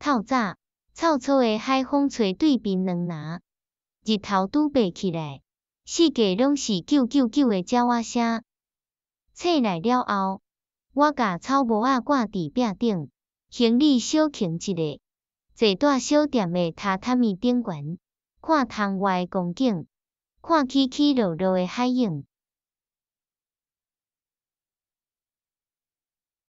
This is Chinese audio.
透早，臭燥的海风吹对面两人日头拄爬起来，四界拢是叫叫叫的鸟仔声。册来了后，我甲草帽仔挂伫壁顶，行李小扛一下，坐蹛小店的榻榻米顶悬，看窗外的光景，看起起落落的海影。